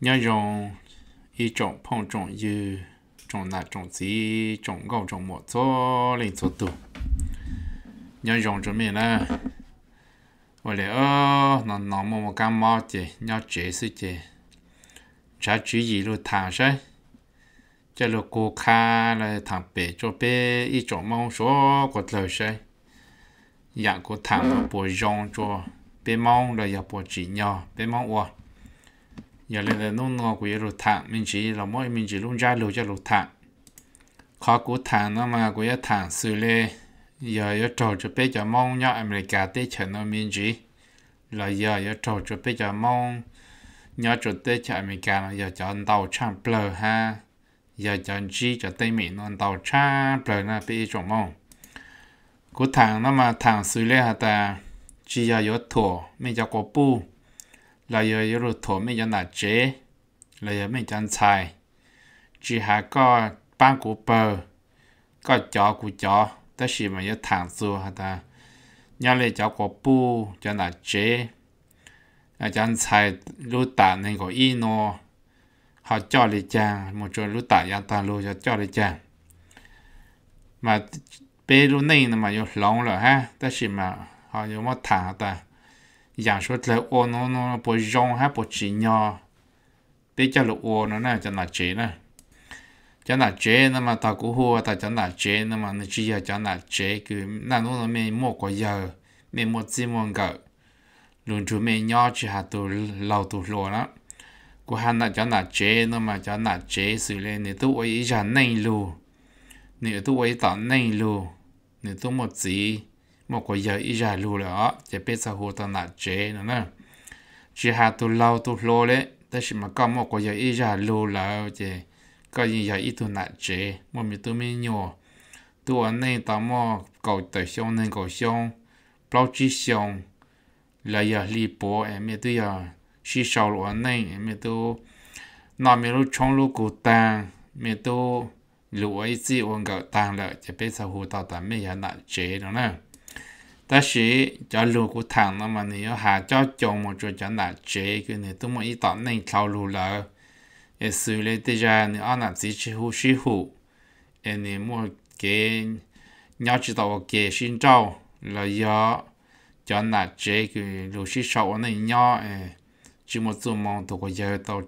nhá dòng y trọng phong trọng như trọng nà trọng gì trọng gạo trọng mỏ cho lên cho tụ nhá dòng cho mình là vậy là nó nó mà một cái mỏ chứ nhá chế sự chứ chả chú gì luôn thằng sai cho lúc cô kha là thằng bé cho bé y trọng mong số có lời sai dạng của thằng bộ dòng cho bé mong là giờ bộ chỉ nhỏ bé mong quá giờ lên là nông ngọ của rồi thả mình chỉ là mỗi mình chỉ luôn ra lùi cho lùi thả khó của thả nó mà của giờ thả xử lê giờ giờ trò cho bé cho mong nhau America tế chờ nó mình chỉ là giờ giờ trò cho bé cho mong nhau cho tế chờ America là giờ cho tàu trang blur ha giờ cho chỉ cho tây mình nó tàu trang blur là bé cho mong của thằng nó mà thằng xử lê hả ta chỉ giờ giờ thua mình cho có bu là giờ giờ rồi thổ mình cho là chế là giờ mình chăn xài chỉ hà có ban của bờ có chó của chó tất nhiên mà giờ thẳng xu hả ta nhà lấy chó của bù, cho là chế là chăn xài lúc tạ nên có y nô họ cho lấy chàng một chỗ lúc tạ yang ta luôn cho cho lấy chàng mà bê lúc này mà giờ lỏng rồi ha tất nhiên mà họ giờ mất thẳng ta อย่างชุดเลยโอนนนปวดยองฮะปวดจีนยอเตี้ยจะลูกโอนนะจะหนักเจนะจะหนักเจนะมาตากูหัวแต่จะหนักเจนะมันจีอยากจะหนักเจคือนั่นนู้นไม่หมดกว่าเยอะไม่หมดจีมงกับลุงจูไม่ย่อจีหาตัวเราตัวโลนะกูหันหนักจะหนักเจนะมาจะหนักเจสื่อเลยนี่ตัวไอ้จะนั่งลูนี่ตัวไอ้ต่อนั่งลูนี่ตัวหมดจี một cái giờ ít giờ lâu rồi, chỉ biết sao hồ tao nạt chế nữa nè chỉ hà tu lâu tu lô đấy ta chỉ mà có một giờ ít giờ lâu rồi, chỉ có gì giờ ít tu nạt chế một mình tu mới nhiều tu ở đây tao mò cầu tới xong nên cầu xong bao chi xong là giờ li bố em mới tu giờ chỉ sau lo này em mới tu nào mới lúc trong lúc cụ tang mới tu lũ ấy chỉ ôn cầu tang là chỉ biết sao hồ tao ta mới giờ nạt chế nữa nè 但是叫路古塘那么你要下叫叫么就叫哪只个你都么一到内条路了，也是嘞底下你按哪只只户是户，哎你莫给你要知道我给新照了要叫哪只个路是少我那鸟哎，只么做梦都个要到，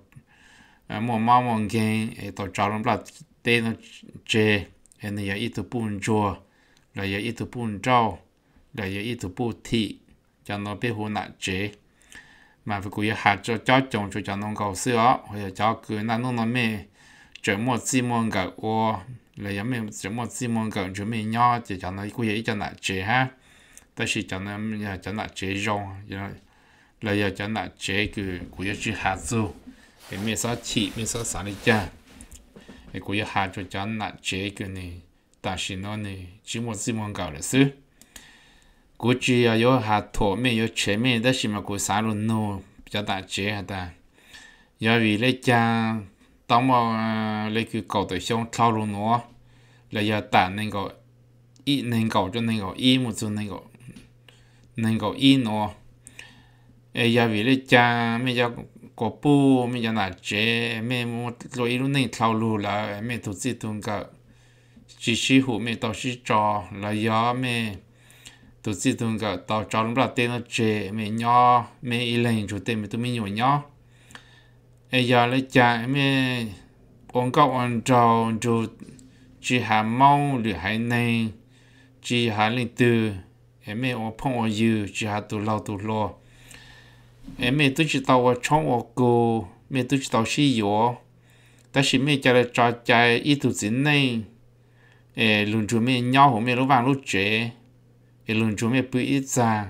哎莫忙忙跟哎到找人不啦，对那只哎你要一头不做，了要一头不照。là yêu ít thủ bù thị cho nó biết hồ nạ chế mà phải cố yêu hạt cho cho chồng cho cho nó cầu sữa hoặc là cho cứ nãy nó nó mê chuẩn mua xi măng cả ô là yêu mê trở mua xi măng cả trở mê nhỏ thì cho nó cố yêu cho nạ chế ha ta chỉ cho nó cho nạ chế rong là yêu cho nạ chế cứ cố yêu chỉ hạt zu cái mê sao chỉ mê sao sáng đi cha cái cố yêu hạt cho cho nạ chế cứ này 但是呢，你寂寞寂寞搞的是。cú chỉ à yo hạ thổ mẹ yo chế mẹ đó chỉ mà cú xả luôn nô cho ta chế hả ta do vì lấy cha tao mà cứ cầu tới xong thao luôn nó là giờ ta nên có ý nên cầu cho một chút nên có nên có ý nó ấy giờ vì lấy cha mẹ có bu mẹ giờ là chế luôn nên thao luôn là mẹ thuộc gì thuộc cả chỉ sĩ hữu mẹ tao sĩ trò là do mẹ tôi chỉ thường gọi tàu cho lúc đó tên nó trẻ mẹ nhỏ mẹ y lên chủ tên mẹ tôi mới nhỏ nhỏ bây giờ lấy chạy mẹ ông cậu ông trâu chủ chỉ hà mau lửa hải này chỉ hà linh tư em mẹ ông phong ông dư chỉ hà tụ lâu tụ lo em mẹ tôi chỉ tàu ở trong ở cô mẹ tôi chỉ tàu xí yếu ta chỉ mẹ chạy trò chạy ít tụ dính này luôn chủ mẹ nhỏ của mẹ lúc vàng lúc trẻ ít luôn chú mẹ bự ít già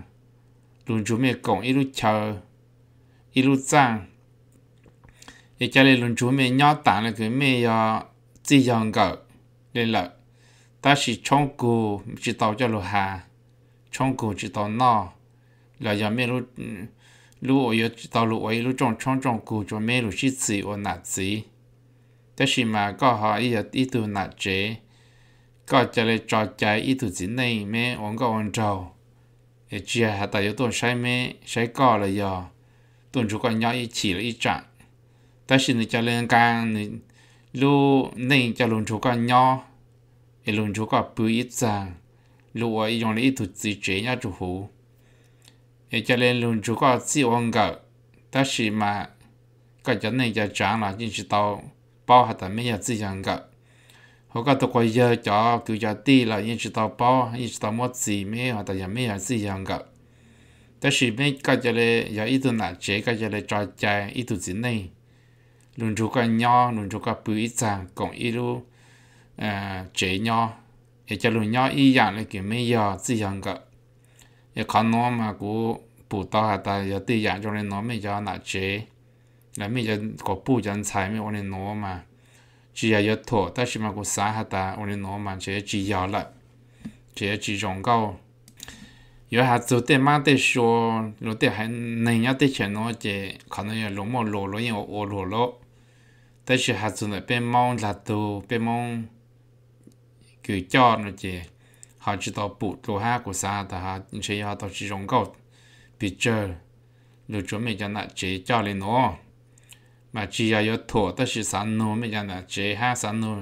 luôn chú mẹ cổng ít lúc chờ ít lúc giang ít cho nên luôn chú mẹ nhỏ tản là cái mẹ giờ chỉ dòng cỡ nên là ta chỉ trong cô chỉ tàu cho lùn hà trong cô chỉ tàu nọ là giờ mẹ lùn lúc ấy chỉ lùn lúc ấy lúc trong trong trong cô cho mẹ lúc chỉ chỉ ở nạt gì ta chỉ mà có họ ít ít từ nạt chế ก็จะเลยจอดใจอีถุจินในแม่องก็องเจ้าเอเชียหาแต่ยตัวใช้แม่ใช้ก่อเลยยอตัวจุกันย่ออีฉีเลยอีจัดแต่สิ่งที่จะเรื่องการลู่ในจะลุนจุกันย่อไอลุนจุก็ปืออีจังลู่ไอยังเลยอีถุจิเจียจูหูเอจะเล่นลุนจุก็จีองก็แต่สิ่งมาก็จะในจะจางหลังยิ่งจะ到包含的没有自己个。họ có tôi quay giờ cho cứ giờ ti là yên chỉ tao bao yên chỉ tao mất gì mấy họ tại nhà mấy họ gì hàng cả แต่สิไม่ก็จะเลยอย่าอีตัวหนักเจ๊ก็จะเลยจอยใจอีตัวสินนี่ลุงจูก็ย่อลุงจูก็ปื้อจางกงอีรู้เอ่อเจ๊ย่ออยากจะลุงย่ออีอย่างเลยก็ไม่ย่อสิยังก็อยากขอน้อมากูปู่ต่อหาตาอยากตีอย่างจงเลยน้อไม่ย่อหนักเจ๊แล้วไม่จะก็ปู่จันใช้ไม่วันเลยน้อมา chỉ là yếu thổ ta chỉ mà có sai hạt ta ôn nên nó mà chỉ chỉ yếu lại chỉ chỉ rộng cao yếu hạt chỗ để mà để số rồi để hay nên nhớ để chuyện nó chỉ khả năng là lỗ lỗ lỗ yên ổ lỗ lỗ ta chỉ hạt chỗ nó bên mong là tu bên mong cứ cho nó chỉ họ chỉ tao bụt lỗ ha của sa ta ha chỉ yếu tao chỉ rộng cao bị chơi lũ chuẩn bị cho nó chỉ cho lên nó mà chỉ là yếu thổ tất sự sản nô mới chẳng là chế ha sản nô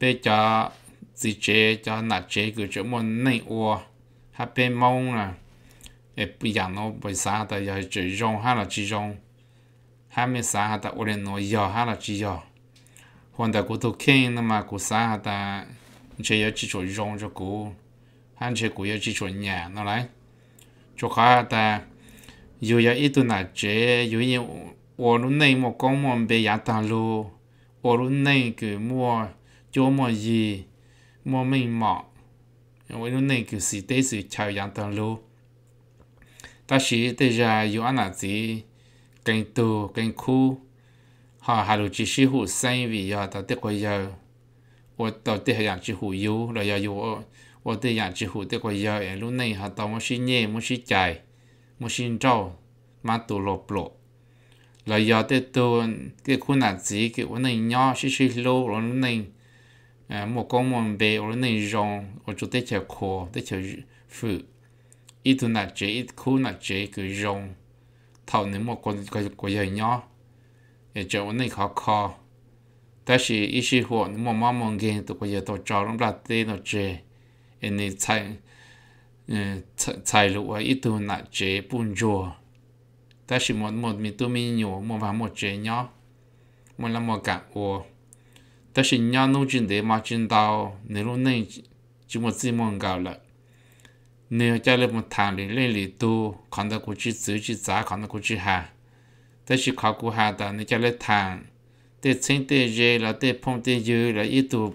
bây cho gì chế cho là chế cứ chỗ ha, ha, ha, ha, mông à, chỗ chỗ kinh, mà nhà, muốn 内窝还被蒙了，也不养了，不啥的要只用哈了只用，还没啥的我连我要哈了只要，换的骨头轻了嘛，骨啥的，这要只做用这骨，还这骨要只做软了来，就哈的，又要一顿那这，又要。我如内莫讲莫被亚大路，我如内个莫做莫伊莫美莫，我如内个是得是朝亚大路。但是得着有安那子更多更苦，哈哈路只是互生为呀，到底个要我到底还养只互有，来要有我我得养只互得个要，哎，路内哈到莫是捏莫是 chạy 莫是走，马都落不落。là do tê tô cái khu nạn gì cái vấn này nhỏ xí xí lô rồi này một con mòn bề rồi này rong rồi chỗ tê chờ khô tê chờ phụ ít tu nạn chế ít khu nạn chế cứ rong thầu nếu một con cái cái gì nhỏ để cho vấn này khó khó ta chỉ ít xí hồ mà mong mong cái tụ cái gì tổ trò lắm là tê nó chế nên này chạy chạy lụa ít tu nạn chế bùn chùa ta chỉ một một mình tôi mình nhiều một và một chế nhau một là một cả ô ta chỉ nhau nô chuyện để mà chuyện tàu, nếu lúc này chỉ một gì mong cầu lại nếu cho lên một thằng để lên lì tu còn ta cũng chỉ giữ chỉ giá còn ta cũng chỉ hà ta chỉ khó cũng hà ta nếu cho lên thằng để xin để dễ là để phong để dư là ít tu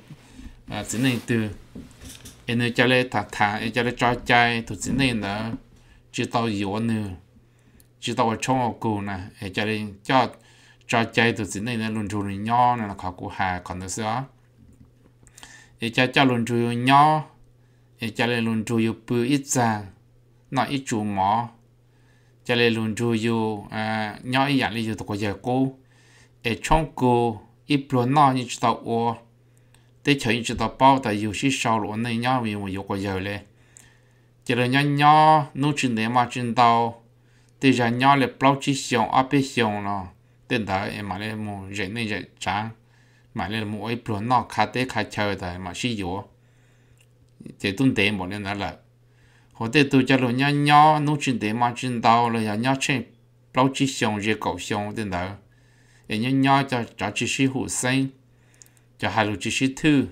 à chỉ nên tu nếu cho lên thằng thằng nếu cho lên cho chơi tu chỉ nên là chỉ tao yếu nữa chỉ tao trong học cô nè hệ cho nên cho cho chơi từ chính này là luôn chủ nhỏ nè là khó cụ hà còn được sao hệ cho cho luôn chủ nhỏ hệ cho nên luôn chủ bự ít ra nó ít chủ mỏ cho nên luôn chủ yêu à nhỏ ít dạng là yêu tụi cô giờ cô hệ trong cụ ít luôn nó như chỉ tao ô tới chơi như chỉ tao bao tại yêu sĩ sau luôn này nhỏ vì mà yêu cô giờ lệ cho nên nhỏ nhỏ nô chuyện để mà chuyện tao thì giờ nhau là bao chi xiong áp bên xiong nó tên thở em mà lên mù rẻ nên rẻ trắng mà lên mù ấy bùn nó khá tế khá chờ thở mà xí dỗ thì tuân tế một nên đó là hoặc thế tôi cho luôn nhau nhau nút chân tế mà chân đau rồi giờ nhau chơi bao chi xiong rẻ cổ xiong tên thở em nhau nhau cho cho chi sĩ hữu sinh cho hai lục chi sĩ thư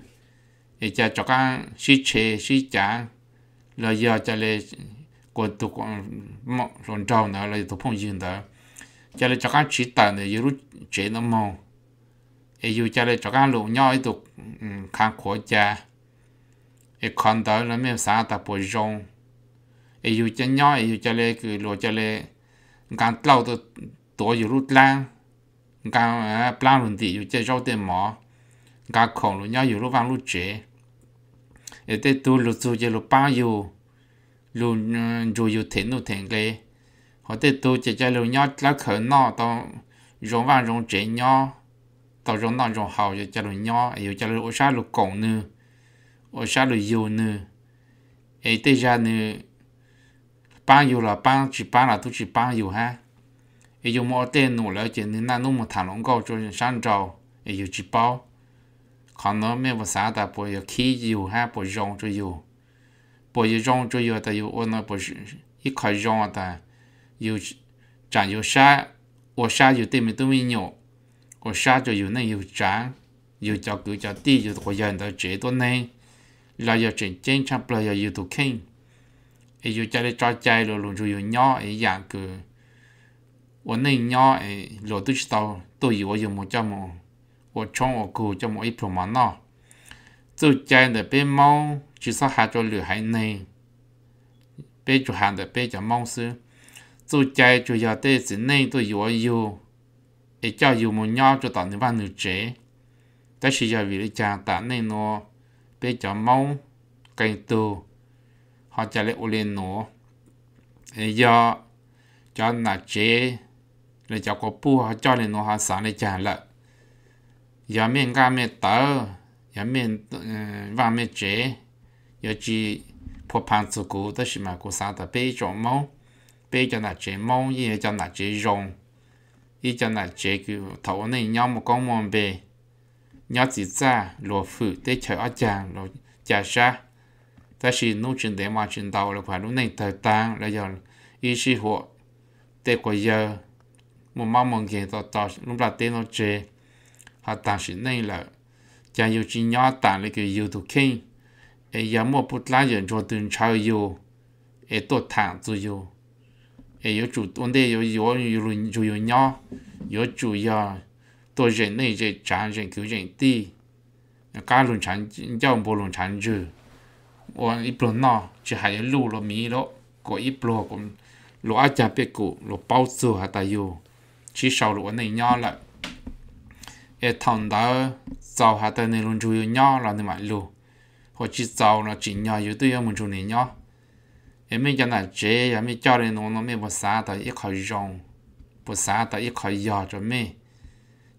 em cho cho các sĩ chè sĩ trắng, rồi giờ cho lên của tụ con mọ rộn trâu nữa là tụ phong dương đó cho nên cho các chỉ tờ này yếu chế nó mò ấy yếu cho nên cho các lũ nhau ấy tụ khang cha ấy con đó là mấy xã tập bồi rong ấy yếu cho nhau ấy yếu cho nên cứ lúa cho nên càng lâu tụ tổ yếu lang càng plan luôn thì yếu cho rau tiền mỏ càng khổng lũ nhau yếu lúc vang lúc chế ấy tụ lũ tụ chế luôn rồi ờ, yêu thế nu thế cái họ tới tu chỉ cho lu nhau lá khởi nọ tao rong vàng rong trẻ nhau tao rong nọ rong hào cho lu nhau yêu cho lu sa lu cổng nữa ô sa lu yêu nữa ấy tới giờ nữa bạn yêu là bán chỉ bạn là tu chỉ bạn yêu ha ấy yêu mua tên nụ là chỉ nên là nụ một thằng long cao cho sáng sang ấy yêu chỉ bao còn nó mấy bữa sáng ta bây giờ khí yêu ha bữa rong cho yêu bỏ yêu cho yêu ta yêu ôn nó bỏ ít khỏi rong ta yêu chẳng yêu sa ô sa yêu tìm mình tôi mình nhổ ô cho yêu này yêu chẳng yêu cho cứ cho ti yêu của dân ta chế tôi này là yêu chuyện chân chăm là yêu tôi kinh yêu cho để cho chạy rồi luôn rồi yêu nhỏ ấy cứ ôn này nhỏ ấy rồi tôi tao tôi yêu yêu một trăm một chọn một cụ cho một ít mà nó 做在的被猫，至少还做女孩呢，被做喊的被叫猫是，做在主要对是内都有有，一叫有么鸟就到你玩女姐，但是要为了家打内喏，被叫猫更多，好家里屋里喏，哎呀，叫那姐，来叫个布，叫你喏还上来讲了，要面干面得。下面嗯外面这要去破盘子股，但是嘛，股啥的背着猫，背着那只猫，也叫那只绒，也叫那只狗，头呢鸟么讲么呗，鸟子在落 fruit 得吃阿酱落加沙，但是弄成得嘛成到了快弄那头单，然后一时火得过药，么妈么给到到弄不了电脑这，他但是那了。cha yêu chỉ nhỏ tả lại cái yêu tu kinh e ya mo put la yen cho tun chao yêu e to thang zu yêu e yêu chủ tuần đây yêu yêu yêu lu chủ yêu nhỏ yêu chủ yêu tôi rèn này rèn chán rèn cứu rèn ti cá luôn chán giao bồ luôn chán chứ 我一不闹，只还有路了迷了，过一不过。lỗ a cha biết cụ lỗ bao giờ hả ta yêu chỉ sau lỗ này nhỏ lại e thằng đó sau hạ tên này luôn chú yếu nhỏ là nên mãi lù họ chỉ sau là chỉ nhỏ yếu tư yếu mình chú này nhỏ em mới cho là chế em mới cho nên nó nó mới bớt xa tại ít khỏi rong bớt xa tại ít khỏi giò cho mẹ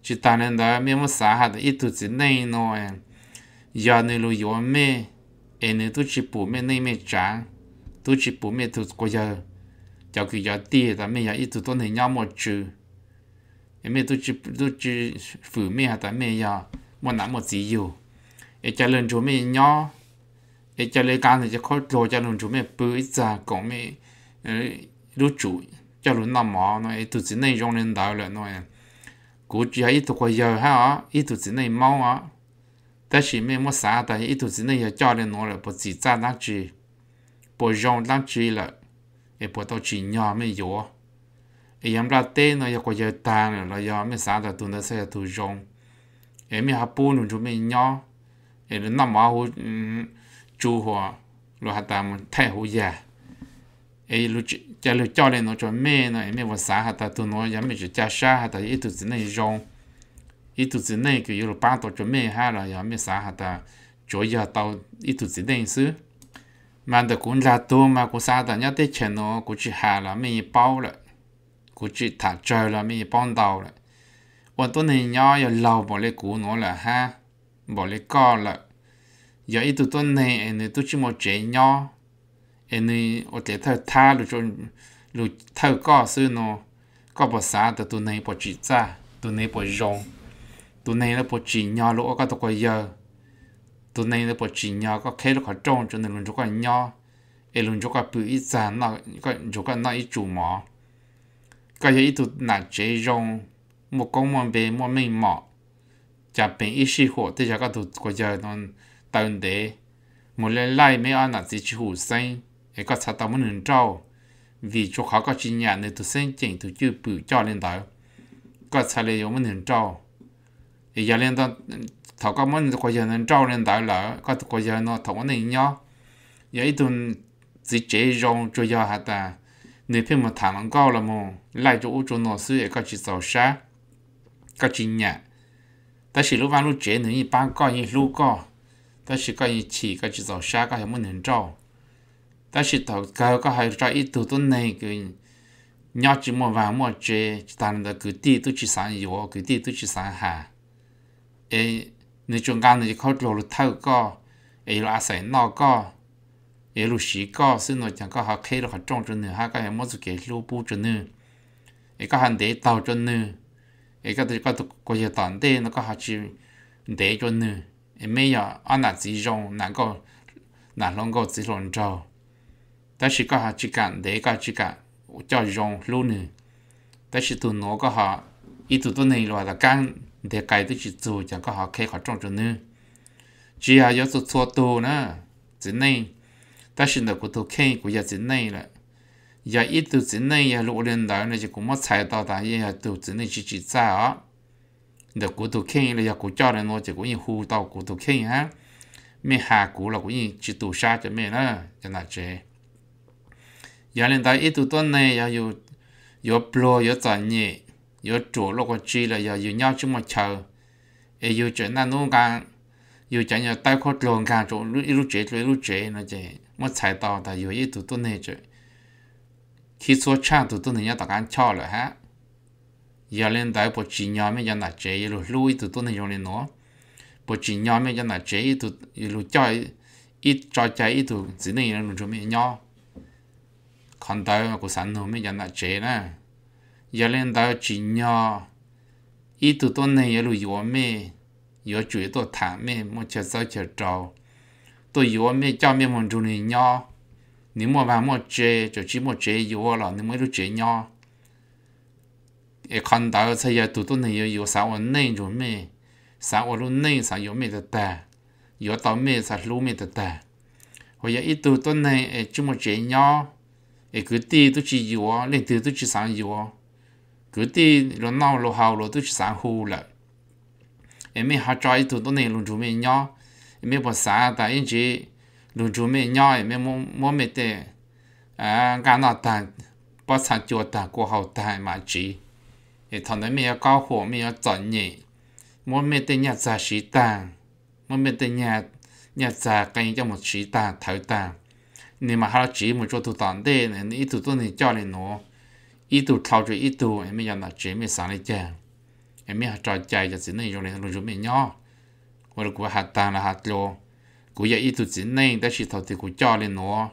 chỉ ta nên đó mới bớt xa hạ tại ít tu chỉ này nó em giờ này lù yếu mẹ em này tu chỉ bù mẹ này tráng, trả tu chỉ bù mẹ tu có giờ cho cứ giờ tiền tại mẹ giờ ít tu tuần này nhau một chữ em mẹ tu chỉ tu chỉ phụ mẹ hạ tại mẹ giờ một nãy một gì dù để cho lên chỗ mình nhỏ để cho lấy cá thì cho khó rồi cho lên chỗ mình bự ra cũng mình lúc ờ, chủ cho lúc nằm mò nó ít tụt chỉ này trong lên đào là nó cú chỉ ít tụt qua giờ ha ít tụt chỉ này mau á ta chỉ mình mua xả ta ít tụt chỉ này giờ cho lên nó là bộ chỉ ra chỉ bộ rong đắc chỉ là để bộ tao chỉ nhỏ mới yếu em ra tên nó giờ qua giờ ta là giờ mới xả ta tụi nó sẽ tụi rong em ha bu nu mm, chu me nyo e le na ma hu chu ho lo ha ta mun thai hu ya e lu cha lu cho le no cho me no em wa sa ha ta tu no ya me chu cha sha ha ta i tu zi nei jong i tu zi nei ke yo pa to cho me ha la ya me sa ha ta cho ya tao i tu zi nei su mà được cũng là tu mà cũng sao ta nhớ tới chuyện nó cũng chỉ hà là mình bao rồi cũng chỉ thả chơi là mình bao đầu rồi วันตัวนี้ย่ออย่าเราบอกเลยกูนัวละฮะบอกเลยก็ละอย่าอีตัวตัวนี้เอ็นตัวชิมอเจียอเอ็นโอเตเธอท่าหรือจนหรือเธอก็ซื้อโนก็ภาษาแต่ตัวนี้ปจิจ้าตัวนี้ปจงตัวนี้แล้วปจิยอลูกก็ตัวก็เยอะตัวนี้แล้วปจิยอก็แค่ลูกขอจงจนหนึ่งลูกก็ยอเอลุงจก็ปือีจานนอกก็จก็นอกอีจูหมอก็ยังอีตัวหนักเจยง một công mòn bề mòn mình mỏ chả bên ít sĩ hộ tới cho các thủ quốc gia non tận để một lần lại mấy anh là chỉ chủ sinh để các xã tao muốn hưởng trâu vì chỗ khó có chi nhà nơi tôi sinh chỉnh tôi chưa bự cho lên đó các xã này có muốn hưởng trâu để giờ lên đó thảo các muốn quốc gia nên trâu lên đó là các quốc gia nó thảo muốn này nhó giờ ít tuần chỉ chế rong cho giờ hả ta nếu phim một thằng nó cao là mồ lại chỗ chỗ nó xưa các chỉ sầu sát có chuyện nhà ta lúc vào lúc chế nữa như ban coi như lúc co ta chỉ coi chỉ có chỉ giàu xa có thể muốn hình trâu ta chỉ thầu cơ có thể cho ít tụ tuần này cứ nhỏ chỉ mua vào mua chế tàn được cứ đi tôi chỉ sáng yếu cứ đi tôi chỉ sáng hà ấy nếu chúng ta này khó lộ được thâu co ấy là sẽ nọ co ấy lúc xí co xin chẳng có họ khi là họ trông cho nữa ha có thể mua sự kiện lúc bu nữa ấy có hàng để tàu cho nữa e ka de ka to ko ye tan de no ka ha chi de jo nu e me ya ana zi jong na go na long go zi long zhao ta shi ka ha chi kan de ka cho jong lu nu ta shi tu no ka ha i tu tu nei lo da kan de kai tu chi zu ja ka ha ke ka zhong zhu nu chỉ ya yo su chuo tu na zi nei ta shi de ku tu ken ku ya zi nei giờ ít từ này giờ lũ lên đó này chỉ cũng mất sai tao ta giờ từ chỉ này chỉ chỉ sai á được của tôi khen là giờ của cho nên nó chỉ có hù tao của tôi khen ha mẹ hà của là chỉ tụ sa cho mẹ đó cho là giờ lên đó ít từ tuần này giờ dù giờ pro giờ tận nhẹ giờ chủ lúc còn là giờ dù nhau chứ mà chờ ấy dù chuyện là nông càng dù chẳng giờ tay khó tròn càng chỗ lúc lúc chế lúc chế nó chế mất sai tao ta giờ ít từ tuần này khi số cha tụt tôi nhà tao ăn cho rồi ha giờ lên đại bộ chỉ nhóm mấy dân là chế rồi lui tụt tôi nhà lên nó bộ chỉ nhóm mấy dân là chế tụi rồi cho ít cho chạy ít tụt, chỉ nên là rồi mấy nhau còn đại mà cũng sản rồi mấy dân là chế nè giờ lên đại chỉ nhóm ít tụt tụt nhà rồi yếu mấy yếu chuyện tôi thảm mấy một chơi sao chơi trâu tụt yếu mấy cho mấy một chút này nhau nếu mà vào mua chế cho chỉ mua chế yếu là nếu mới được chế nhỏ e con đào sẽ giờ tụt tụt này yếu sao ở nay rồi mẹ sao ở lúc nay sao yếu mẹ tất cả yếu tao mẹ sao lúc mẹ tất cả hồi giờ ít tụt tụt này e chỉ mua chế nhỏ e cứ ti tụt chỉ yếu lên từ tụt chỉ sang yếu cứ ti lo nào lo hậu lo tụt chỉ sang hù lại em mới học ít tụt tụt này luôn chúng mẹ nhỏ em mới bỏ xa tại anh chị lu chú mẹ nhỏ mẹ mua mua mẹ tê à gà nọ ta bó sa chùa ta của hậu ta mà chỉ thì thằng đấy mẹ cao hồ mẹ chọn nhỉ mua mẹ tê nhà già sĩ ta mua mẹ tê nhà nhà già cái cho một sĩ ta thấu ta nên mà họ chỉ một chỗ tụ tản đê nên ít tụ tôi nên cho nên nó ít tụ thâu cho ít tụ em bây giờ là chỉ mẹ sáng lên chàng em mẹ trò chạy cho xin này hoặc là lu chú là nhỏ 我的国还当了哈了。cú giờ ít tụt chín nay đã chỉ thầu thì cú cho lên nó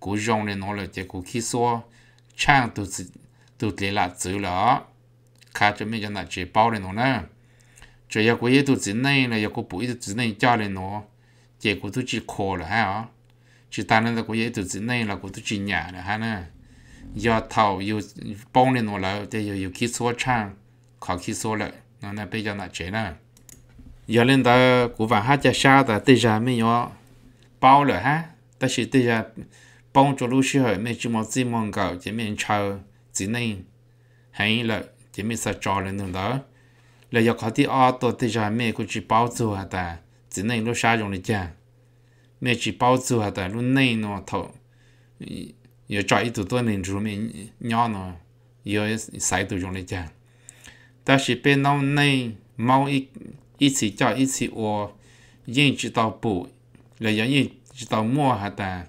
cú dùng lên nó là chỉ cú khi xua trang tụt tụt lệ là chữ là khá cho mình cho nó chỉ bao lên nó nè chỉ có cú ít tụt chín nay là có cú bụi tụt chín nay cho lên nó chỉ cú tụt chỉ khô là ha chỉ ta nên là cú giờ tụt chín nay là cú tụt chỉ nhả là ha nè giờ thầu yêu bao lên nó là để yêu yêu khi xóa trang khó khi xóa là nó nè bây giờ nó chỉ nè giờ lên ta của và hát cha sa ta tê ra mấy nhỏ bao lửa ha ta chỉ tê ra bông cho lúc xưa mấy chú một chỉ mong cầu chỉ mình chờ chỉ nên hay là chỉ mình sẽ cho lên đường đó là giờ có tí ở tổ tê ra mấy cũng chỉ bao giờ hả ta chỉ nên lúc xa dùng được chưa mấy chỉ bao giờ hả ta lúc nên nó thầu giờ cho ít tụ tôi nên chú mình nhỏ nó giờ sai tụ dùng được chưa ta chỉ bên nào này mau ít 一起叫一起我，因知道不，来要因知道么哈的，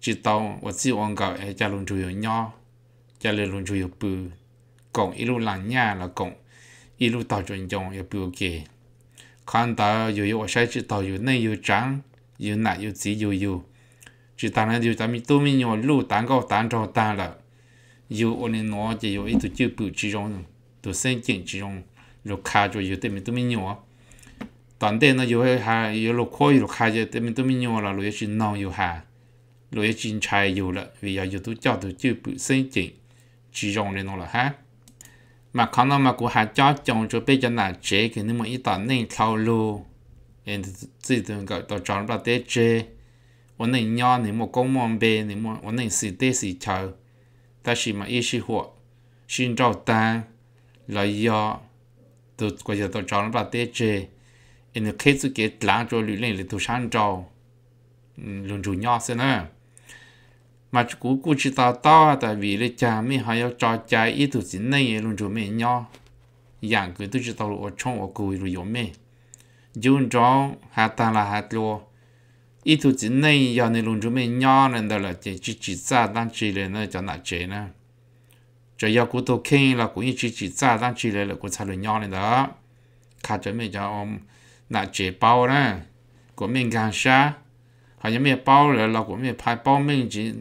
知道我只往搞哎家龙就有鸟，家里龙就有不，共一路浪伢了共，一路到中中也不给，看到有有我才知道有内有长，有哪有子有有，知道那就咱们都没有路蛋糕蛋糕蛋了，有我的脑就有一头就不之中，都神经之中，就卡住有对面都没有。toàn thế nó yêu ha yêu lúc khó yêu lúc ha tôi mình nhau là lúc chỉ non yêu ha lúc chỉ trai yêu là vì giờ yêu tôi cho tôi chưa sinh chỉnh chỉ dùng để ha mà khả năng mà của hạ cho chồng cho bây giờ là chế cái nếu mà ít toàn nên thao lưu em tự tưởng gọi chọn ra thế chế vấn đề nhỏ nếu mà công mong bề nếu mà vấn đề sự tế sự chờ ta chỉ mà ít sự hoạt xin trao ta là do tôi bây giờ tôi chọn ra thế chế in the case cái lá rồi lũ lên là tu san trâu luôn chủ nhau xem nè mà cú cú chỉ tao tao tại vì là cha mi hay 要 cho cha ít tu xin này luôn chủ mi nhau dạng cái tu chỉ tao ở trong ở cùi rồi giống mi dùng cho hạt ta là hạt lúa ít tu xin này giờ này luôn chủ mi nhau nên đó là chỉ chỉ chỉ ra đang chỉ lên nó cho nãy chế nè cho giờ cú tôi khen là cũng chỉ chỉ ra đang chỉ lên là cũng xài luôn nhau nên đó khá chuẩn mi cho ông là chế bao đó của mình càng xa họ giống như bao rồi là của mình phải bao mình chỉ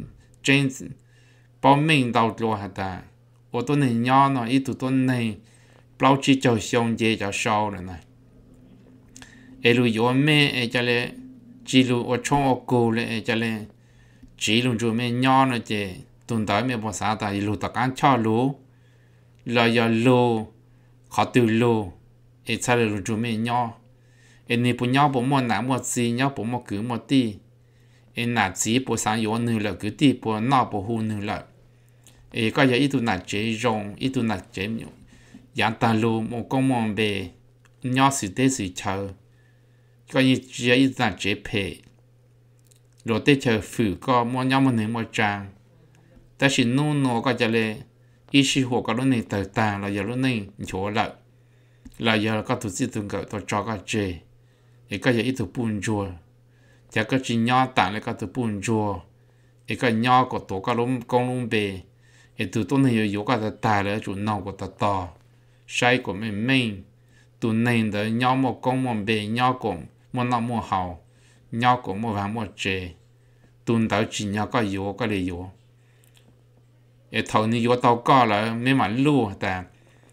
trên bao mình đầu lo hạt ta ô tô này nhỏ ít tụ tuần này bao chỉ cho xong chế cho sau rồi này ai lu yo mẹ ai cho chỉ lu ô chong ai cho chỉ lu chú mẹ nhỏ nó chế tuần tới mẹ bỏ xã ta lu tạc ăn cho lu lo yo lu khó ai cho lệ lu chú mẹ em nè bố nhau bố mò nà mò gì nhau bố mò cứ mò tì chỉ bố sáng yếu nữ lợi cứ tì bố nà bố hù nữ lợi em có yếu tụ nà chế rong yếu tụ nà chế yàn tà lù mò công mò bè nhau sự tế sự chờ có yếu chế yếu tụ nà chế phê rồi tế chờ phử có mò nhau mò nữ mò trang ta chỉ nô nô có chả lệ ý sĩ này tờ tàng là giờ lúc này chỗ lợi là giờ có tổ chức từng cỡ tổ cho các chế 一个也一头半桌，这个是鸟蛋那个头半桌，一个鸟个多个龙公龙背，一头都能有有个的蛋了就闹个得到，晒个没没，都能的鸟么公么背鸟公么那么好，鸟公么还么这，都到只鸟个有个的有，一头你有到高了没嘛路的，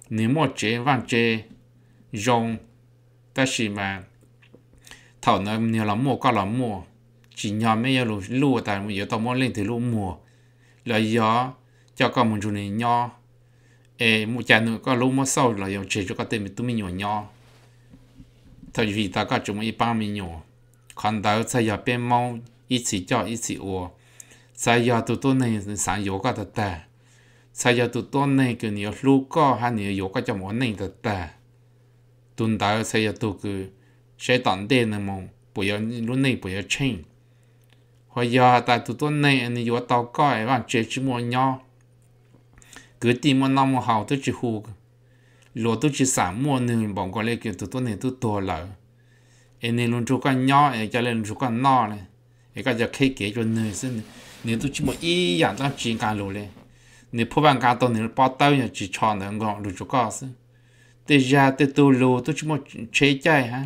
你么这往这用，但是嘛。thảo nó nhiều là mùa có là mùa chỉ nhỏ mấy giờ lúa lù tại một giờ tao muốn lên thì lúa mùa là gió cho con một chút này nho ê một chả nữa có lúa mất sâu là dòng chỉ cho các tên mình tụi mình nhỏ nho thật vì ta có chúng ít ba mình nhỏ còn đào xây giờ bên mau ít chỉ cho ít chỉ ủa xây giờ tụi tôi này sáng yếu cả thật ta xây giờ tụi tôi này cái nhiều lù có hay nhiều yếu cả cho món này thật ta tụi đào xây giờ tụi cứ sẽ tận đề nè mong bây giờ lúc này bây giờ change hồi giờ tại tụt tụt này anh yêu tao coi và chơi chỉ mua nhau cứ tìm mua năm mua hậu tôi chỉ hù lúa tôi chỉ sản mua nè bọn gọi là kiểu tụt tụt này tôi to lợ anh này luôn chụp con nhau anh cho lên chụp con nọ này anh cái giờ khi kể cho nè xin nè tôi chỉ một ít dạng tao chỉ cả lúa này nè phổ biến cái đó nè bắt đầu nhà chỉ chọn được ngon được chụp con xin tới giờ tới tôi lúa tôi chỉ một chơi chơi ha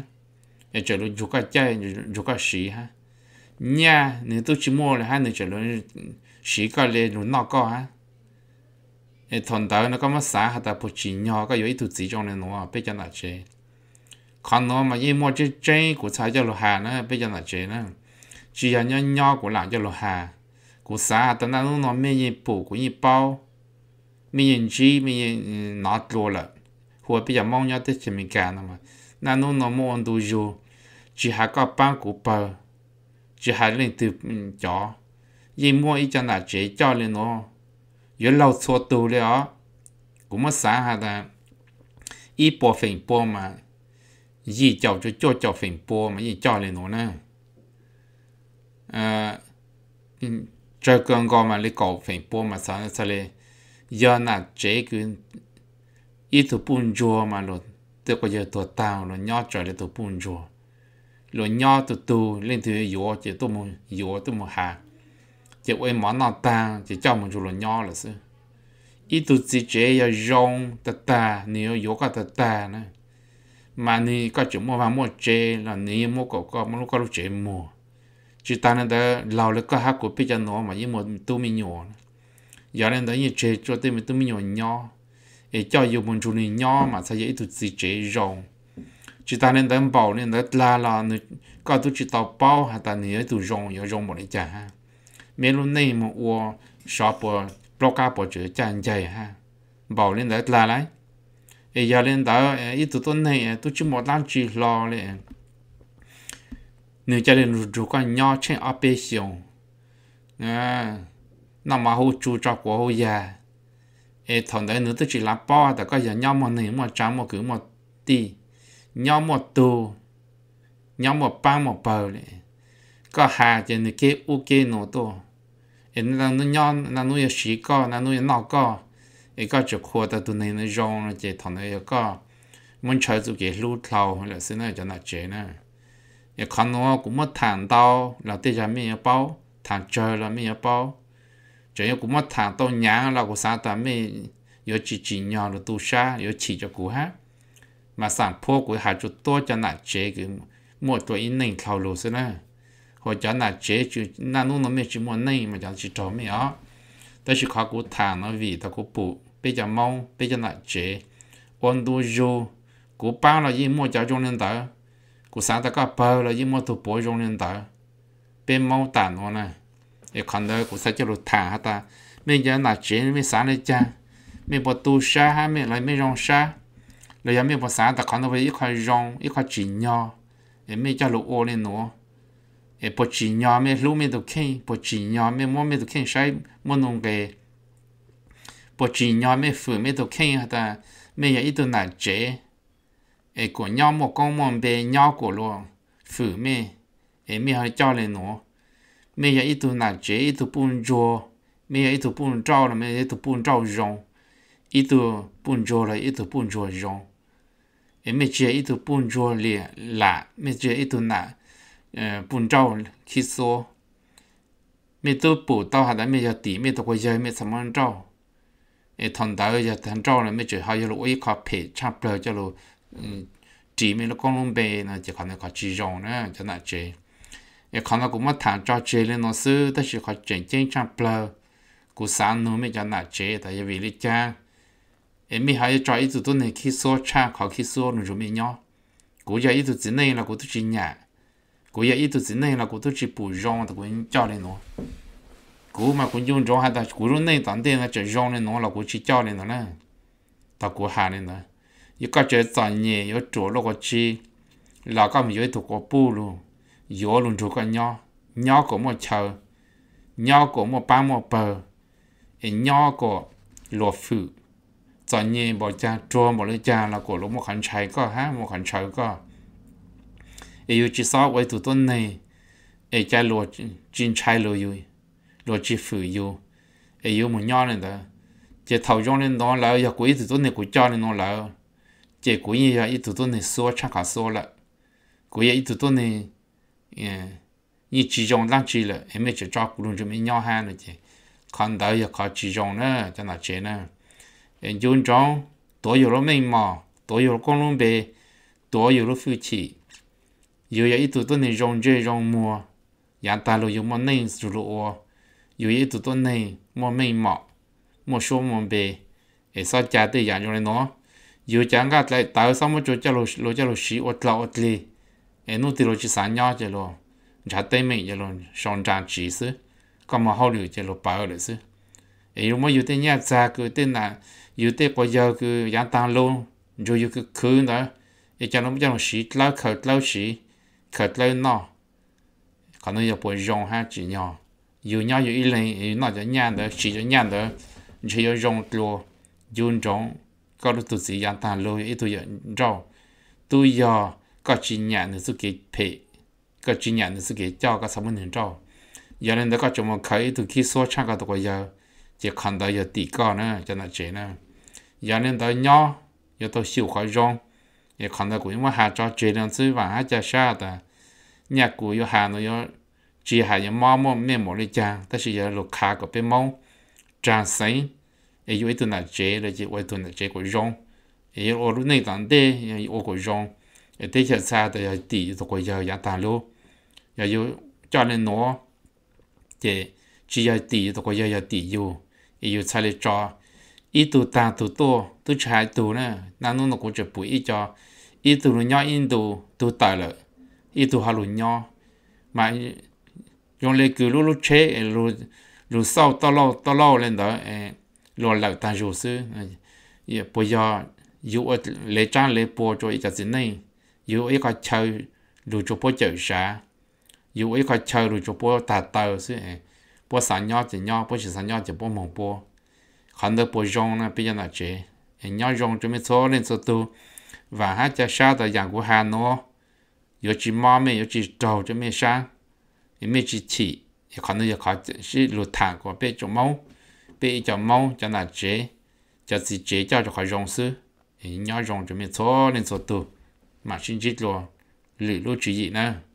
để trở lại dù cả chơi dù cả sĩ ha nhà nếu tôi chỉ mua là ha nếu trở lại sĩ cả lệ rồi nó có ha cái thằng đó nó có mất xã hạt tập chỉ nhỏ có yếu tố gì trong này nó bây giờ là chế còn nó mà yên mua chế chế của xã cho lô hà nó bây giờ là chế nó chỉ là nhỏ nhỏ của lão cho lô hà của xã tận đó nó mấy yên bù của yên bao mấy yên chi mấy yên ừ, nó rồi là hồi bây giờ mong nhau tới chỉ mình cả nó mà nó nó mua ăn đồ rồi chỉ hà có bán của bờ chỉ hà lên từ ừ, chó yên mua ý cho là chế cho lên nó giờ lâu xua tù lên ó cũng mất xã hà ta ít bỏ phèn bò mà gì chào cho cho cho phèn bò mà gì cho lên nó nè à ừ, chơi cơn gò mà lấy cổ phèn bò mà sao sao lên giờ là chế cứ ít thủ bùn chua mà rồi tức có giờ tổ tao nó nhót trời là thủ bùn chua lo nho tu tu lên thứ yếu chỉ tu một yếu tu một hà chỉ quên món nào ta chỉ cho một chút lo nho là sư ít tu chỉ chế ya rong ta ta nếu yếu cả ta ta nữa mà ni có chỗ mua vàng mua chế là ni mua cổ có mua lúc có lúc chế mua chỉ ta nên đó lâu là có hát của bây giờ nó mà như một tu mi nhỏ giờ nên đó như chế cho tên mình tu mi nhỏ nhỏ để cho dù một chút này nhỏ mà sao dễ tu chỉ chế rong chỉ ta nên đảm bảo nên đặt là là nữa có tổ chức tàu bao hà ta nữa tu rong yếu rong một đấy chả ha mấy lúc này mà ua shop bỏ block up bỏ chữ chăn chạy ha bảo nên đặt là lại ấy giờ nên đã ít tu tuần này tu chỉ một lan chỉ lo này, nên cho nên rủ con nhau trên operation à nằm mà hô chú cho của hô già ấy thằng đấy nữa tu chỉ là nhau mà này mà chán mà cứ mà tì nhau một tù nhau một ba một bờ lệ có hà chỉ nụ kia u kia nổ to, em là nó nhau là nó yêu sĩ co là nụ yêu nọ co em có chụp khoa ta tụi này nó rong nó chỉ thằng này có muốn chơi tụi kia lú thầu là xin nó cho nó chơi nè em khăn nó cũng mất thằng tao là tê ra mi bao thằng chơi là mi bao chỉ cũng mất thằng tao nhá là của sao ta mi yêu chỉ chỉ nhau là du sha, yêu chỉ cho cú ha mà sản phố của hạ chú to cho nà chế cái mua cho in nền khảo lù xí nè họ cho nà chế chứ nà nụ nó mê chứ mua nền mà cho chỉ trò mê á đó chỉ khó của thằng nó vì ta của bụ bây giờ mau bây giờ nà chế ôn đu dù của bao là gì mua cho trong lên tờ của sáng ta có bao là gì mua thủ bố trong lên tờ bên mau tả nó nè để còn đó của sáng cho lù thả hả ta bây giờ nà chế mê sáng lên cha mê bỏ tu xa ha mê lại mê rong xa là giờ mình bỏ xã ta còn đâu với ít khoai rong ít khoai chỉ nho em mới cho lũ ô lên nữa em bỏ chỉ nho mới lũ mới được khen bỏ chỉ nho mới mua mới được khen sai mua nông cái bỏ chỉ nho mới phụ mới được khen hả ta mới giờ ít tuần nản chế em của nho một con mòn bề nho của luôn phụ mới em mới hơi cho lên nữa mới giờ ít tuần nản chế ít tuần bún chua mới giờ ít tuần bún trâu là mới ít tuần bún trâu rong ít tuần bún chua là ít tuần bún chua rong e me che i tu pun jo li la me na pun trâu khi số me tu pu tao hạt me ya ti me tu quay chơi me sao mang trâu e thằng tao ya thằng trâu là me chơi hai giờ lúc ấy khó phê chắp bờ cho lúc chỉ me nó con lông bè là chỉ còn là khó chỉ rong nữa cho nó chơi e còn là cũng mất thằng trâu chơi lên nó sư tất chỉ khó chơi chơi chắp bờ cú sáng nó me cho nó chơi tại vì lý cha em mi hay cho ít tụ tôi khi số cha khi số nó rồi mi nhau cú ít tụ chỉ này là cú tôi chỉ nhà cú ít tụ chỉ này là cú tôi chỉ bù rong tụ cũng cho nó cú mà cũng dùng rong hay ta cú rong này tận là chỉ rong lên nó là cú chỉ cho lên nó ta cú hà lên nó yêu cái chơi tận nhẹ yêu chỗ nó có chi cái mình yêu tụ có bù luôn yêu luôn chỗ cái nhau nhau có một chờ nhau có một ba một bờ nhau có lúa phụ ตอนนี้บอกจะจัวหมดเลยจ้าเราก็ลงมาขันชัยก็ฮะมาขันชัยก็เอยูจีซอไว้ตัวต้นในเอจะหลวจินชัยหลวอยู่หลวจีฝืออยู่เอยูมันย่อเลยเด้อจะเท่าย่อเลยน้องแล้วอยากกุยตัวต้นในกุยจ้าเลยน้องแล้วจะกุยอยากอีตัวต้นในซัวชักขาซัวละกุยอีตัวต้นในเอ่อยี่จีจงตั้งจีละเห็นไม่จะจ้ากูลงจะไม่ย่อฮะเลยจีคันเดียวอยากขอจีจงเนอะจะหนักเจเนอะ dân trong tổ yếu là mình con luôn bề tổ yếu là phụ chỉ yếu yếu ít tụi tôi này rong chơi rong mua nhà ta lo yếu mà nên sửa lỗ yếu yếu tụi tôi này mà mình sao cha tôi dạy cho nên nó chẳng cả lại tạo sao mà cho cha lo lo cha lo sĩ ốt lo ốt li nó thì lo chỉ sáng nhau chứ lo chả tay mình chứ lo sòng hậu liệu chứ bảo được sư em mà yếu tên nhà cha cứ tên là 有的国家个养大路，就有个可能，一家拢不讲是老口老是口老闹，可能要不容下几年，有年有一人有那就年的，是就年的，你就要容多，有种搞得都是养大路，一都要绕，都要搞几年的是给赔，搞几年的是给交，搞什么能绕？有人那个怎么开都去说唱个多个要，就看到要提高呢，就那这呢。giờ nên tới nhỏ giờ tôi chịu khỏi rong giờ còn là cũng mà hạ cho chế lượng tư và hạ cho xa ta nhà cụ yo hà nó yo chỉ hà yo mò mò mẹ mò đi chàng ta chỉ giờ lục khá của bên mông trang sinh ấy yo ấy tuần là chế là chỉ ấy tuần là chế của rong ấy ở lúc này tận đê ấy ở của rong ấy tới chợ xa ta giờ tỷ tôi của giờ giá ta luôn giờ yo cho nên nó chỉ chỉ giờ tỷ tôi của giờ giờ tỷ yo ấy yo xài để cho ít tụ ta tụ to tụ trái tụ nè nà nó nó cũng chụp bụi ít cho ít tụ nó nhỏ ít tụ tụ tài lợi ít tụ hà lụ nhỏ mà dùng lấy cứ lú lú chế lú lú sau to lâu to lâu lên đó lú lại ta dù sư bây giờ dù ở lễ trang lễ bộ cho ít cái gì này dù ít cái chơi lú cho bộ chơi sa dù ít cái chơi lú cho bộ ta tàu sư bộ sáng nhỏ chỉ nhỏ bộ chỉ sáng hắn đỡ bộ rong nó bây giờ là chế nhau rong cho mấy số lên số tu và hát cho sao tại dạng của hà nó yo chỉ mò mẹ yo chỉ trâu cho mấy sáng thì mấy chỉ chỉ thì còn nữa khó chỉ lụt thẳng của bê chỗ máu bê chỗ máu cho là chế cho gì chế cho cho khỏi rong sư thì nhau rong cho mấy số lên số tu mà xin chết luôn lì lúa chỉ gì nữa